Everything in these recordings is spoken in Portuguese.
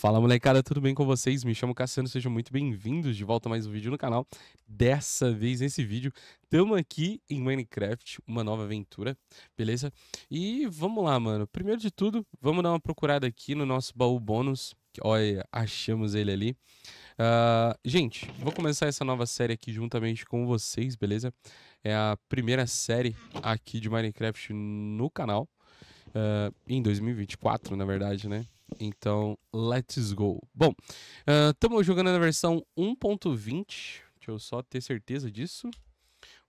Fala molecada, tudo bem com vocês? Me chamo Cassiano, sejam muito bem-vindos de volta a mais um vídeo no canal. Dessa vez, nesse vídeo, estamos aqui em Minecraft, uma nova aventura, beleza? E vamos lá, mano. Primeiro de tudo, vamos dar uma procurada aqui no nosso baú bônus. Olha, achamos ele ali. Uh, gente, vou começar essa nova série aqui juntamente com vocês, beleza? É a primeira série aqui de Minecraft no canal. Uh, em 2024, na verdade, né? Então, let's go. Bom, estamos ah, uh, jogando na versão 1.20. Deixa eu só ter certeza disso.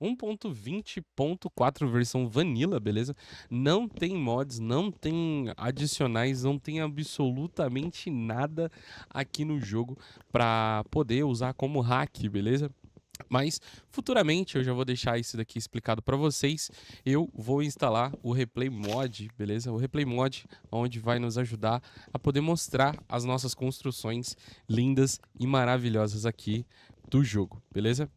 1.20.4 versão vanilla, beleza? Não tem mods, não tem adicionais, não tem absolutamente nada aqui no jogo para poder usar como hack, beleza? Mas futuramente eu já vou deixar isso daqui explicado para vocês. Eu vou instalar o Replay Mod, beleza? O Replay Mod, onde vai nos ajudar a poder mostrar as nossas construções lindas e maravilhosas aqui do jogo, beleza?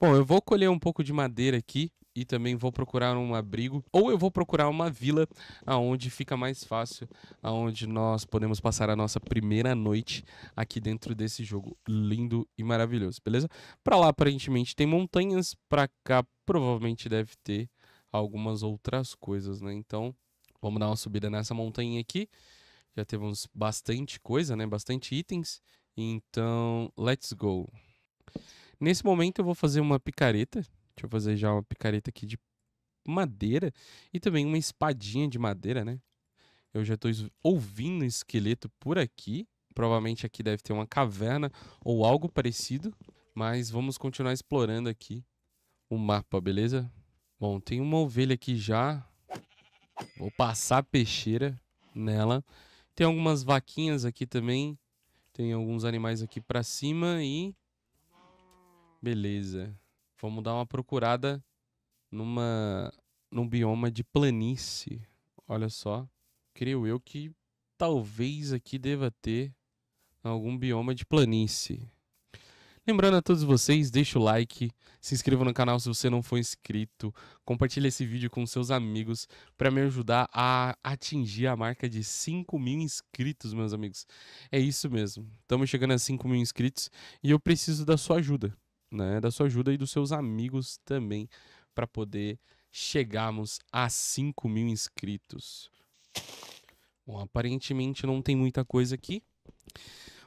Bom, eu vou colher um pouco de madeira aqui e também vou procurar um abrigo ou eu vou procurar uma vila aonde fica mais fácil, aonde nós podemos passar a nossa primeira noite aqui dentro desse jogo lindo e maravilhoso, beleza? Para lá aparentemente tem montanhas, para cá provavelmente deve ter algumas outras coisas, né? Então, vamos dar uma subida nessa montanha aqui. Já temos bastante coisa, né? Bastante itens. Então, let's go. Nesse momento eu vou fazer uma picareta Deixa eu fazer já uma picareta aqui de madeira e também uma espadinha de madeira, né? Eu já estou ouvindo esqueleto por aqui. Provavelmente aqui deve ter uma caverna ou algo parecido. Mas vamos continuar explorando aqui o mapa, beleza? Bom, tem uma ovelha aqui já. Vou passar a peixeira nela. Tem algumas vaquinhas aqui também. Tem alguns animais aqui pra cima e... Beleza. Vamos dar uma procurada numa num bioma de planície. Olha só, creio eu que talvez aqui deva ter algum bioma de planície. Lembrando a todos vocês, deixa o like, se inscreva no canal se você não for inscrito, compartilhe esse vídeo com seus amigos para me ajudar a atingir a marca de 5 mil inscritos, meus amigos. É isso mesmo, estamos chegando a 5 mil inscritos e eu preciso da sua ajuda né, da sua ajuda e dos seus amigos também para poder chegarmos a 5 mil inscritos. Bom, aparentemente não tem muita coisa aqui.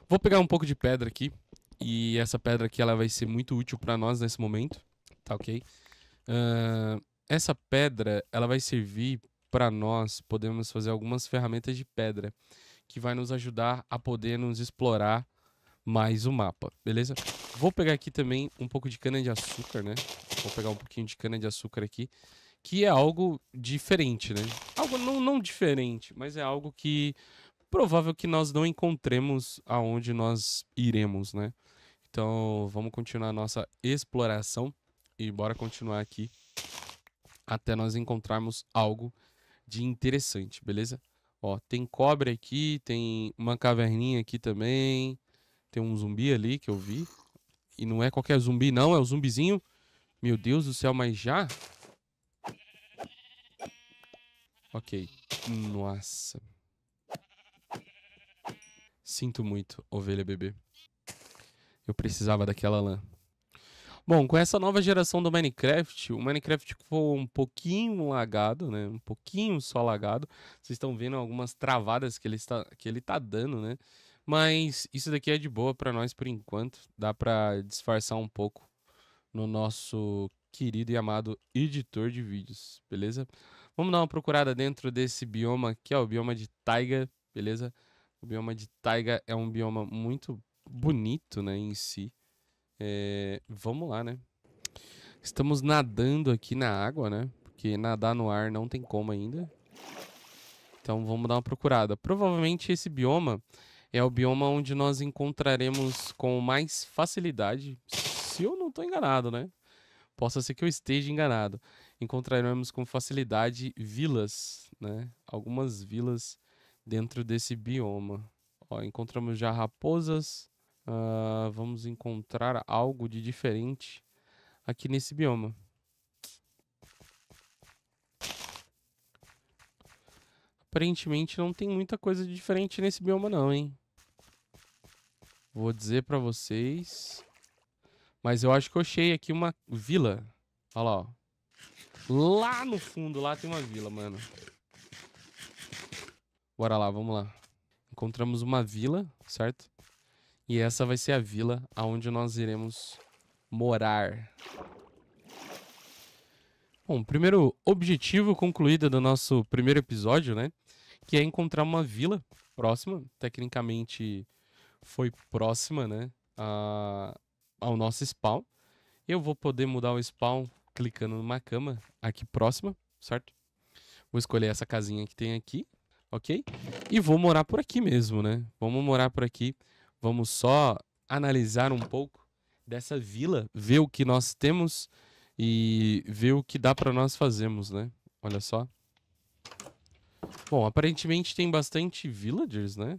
Vou pegar um pouco de pedra aqui e essa pedra aqui ela vai ser muito útil para nós nesse momento, tá ok? Uh, essa pedra ela vai servir para nós podemos fazer algumas ferramentas de pedra que vai nos ajudar a poder nos explorar mais o mapa, beleza? Vou pegar aqui também um pouco de cana-de-açúcar, né? Vou pegar um pouquinho de cana-de-açúcar aqui, que é algo diferente, né? Algo não, não diferente, mas é algo que provável que nós não encontremos aonde nós iremos, né? Então, vamos continuar a nossa exploração e bora continuar aqui até nós encontrarmos algo de interessante, beleza? Ó, tem cobre aqui, tem uma caverninha aqui também. Tem um zumbi ali que eu vi. E não é qualquer zumbi, não. É o zumbizinho. Meu Deus do céu, mas já? Ok. Nossa. Sinto muito, ovelha bebê. Eu precisava daquela lã. Bom, com essa nova geração do Minecraft, o Minecraft ficou um pouquinho lagado, né? Um pouquinho só lagado. Vocês estão vendo algumas travadas que ele está, que ele está dando, né? Mas isso daqui é de boa para nós por enquanto. Dá para disfarçar um pouco no nosso querido e amado editor de vídeos, beleza? Vamos dar uma procurada dentro desse bioma que é o bioma de taiga, beleza? O bioma de taiga é um bioma muito bonito, né, em si. É... Vamos lá, né? Estamos nadando aqui na água, né? Porque nadar no ar não tem como ainda. Então vamos dar uma procurada. Provavelmente esse bioma é o bioma onde nós encontraremos com mais facilidade, se eu não estou enganado, né? Possa ser que eu esteja enganado. Encontraremos com facilidade vilas, né? Algumas vilas dentro desse bioma. Ó, encontramos já raposas. Uh, vamos encontrar algo de diferente aqui nesse bioma. Aparentemente não tem muita coisa diferente nesse bioma não, hein? Vou dizer pra vocês. Mas eu acho que eu achei aqui uma vila. Olha lá, ó. Lá no fundo, lá tem uma vila, mano. Bora lá, vamos lá. Encontramos uma vila, certo? E essa vai ser a vila aonde nós iremos morar. Bom, primeiro objetivo concluído do nosso primeiro episódio, né? Que é encontrar uma vila próxima. Tecnicamente foi próxima, né? A, ao nosso spawn. Eu vou poder mudar o spawn clicando numa cama aqui próxima, certo? Vou escolher essa casinha que tem aqui, ok? E vou morar por aqui mesmo, né? Vamos morar por aqui. Vamos só analisar um pouco dessa vila, ver o que nós temos e ver o que dá para nós fazermos, né? Olha só. Bom, aparentemente tem bastante villagers, né?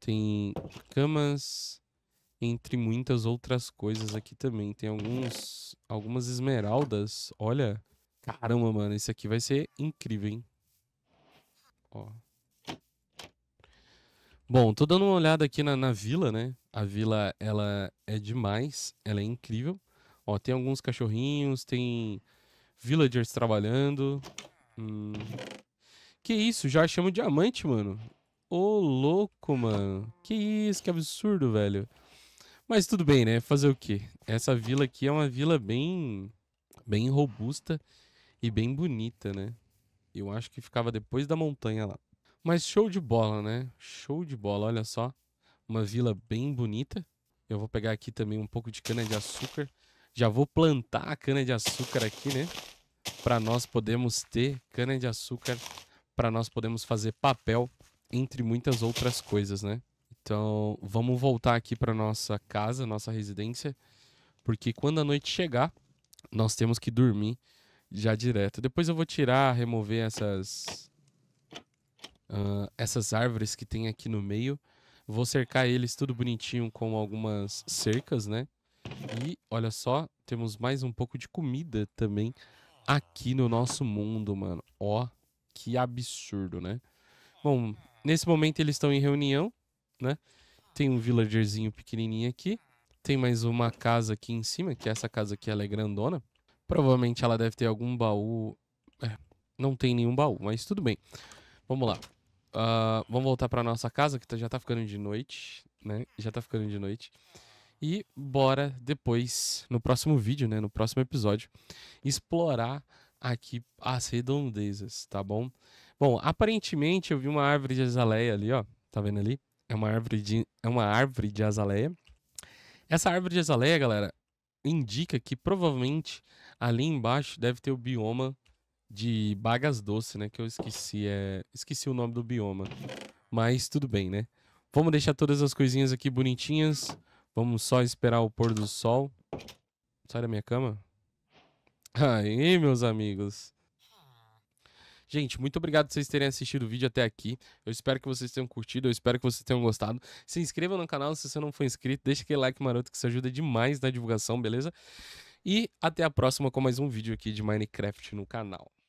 Tem camas, entre muitas outras coisas aqui também. Tem alguns, algumas esmeraldas. Olha, caramba, mano, isso aqui vai ser incrível, hein? Ó. Bom, tô dando uma olhada aqui na, na vila, né? A vila, ela é demais, ela é incrível. Ó, tem alguns cachorrinhos, tem villagers trabalhando. Hum. Que isso, já achamos diamante, mano. Ô, louco, mano. Que isso, que absurdo, velho. Mas tudo bem, né? Fazer o quê? Essa vila aqui é uma vila bem, bem robusta e bem bonita, né? Eu acho que ficava depois da montanha lá. Mas show de bola, né? Show de bola, olha só. Uma vila bem bonita. Eu vou pegar aqui também um pouco de cana de açúcar. Já vou plantar a cana-de-açúcar aqui, né? Para nós podermos ter cana-de-açúcar, para nós podermos fazer papel, entre muitas outras coisas, né? Então, vamos voltar aqui para nossa casa, nossa residência, porque quando a noite chegar, nós temos que dormir já direto. Depois eu vou tirar, remover essas uh, essas árvores que tem aqui no meio. Vou cercar eles tudo bonitinho com algumas cercas, né? E olha só, temos mais um pouco de comida também aqui no nosso mundo, mano. Ó, que absurdo, né? Bom, nesse momento eles estão em reunião, né? Tem um villagerzinho pequenininho aqui. Tem mais uma casa aqui em cima, que essa casa aqui ela é grandona. Provavelmente ela deve ter algum baú. É, não tem nenhum baú, mas tudo bem. Vamos lá. Uh, vamos voltar para nossa casa, que tá, já tá ficando de noite, né? Já tá ficando de noite. E bora depois, no próximo vídeo, né, no próximo episódio, explorar aqui as redondezas, tá bom? Bom, aparentemente eu vi uma árvore de azaleia ali, ó. Tá vendo ali? É uma árvore de, é uma árvore de azaleia. Essa árvore de azaleia, galera, indica que provavelmente ali embaixo deve ter o bioma de bagas doce, né? Que eu esqueci, é... esqueci o nome do bioma. Mas tudo bem, né? Vamos deixar todas as coisinhas aqui bonitinhas. Vamos só esperar o pôr do sol. Sai da minha cama. Aí, meus amigos. Gente, muito obrigado por vocês terem assistido o vídeo até aqui. Eu espero que vocês tenham curtido, eu espero que vocês tenham gostado. Se inscrevam no canal se você não for inscrito, deixa aquele like maroto que isso ajuda demais na divulgação, beleza? E até a próxima com mais um vídeo aqui de Minecraft no canal.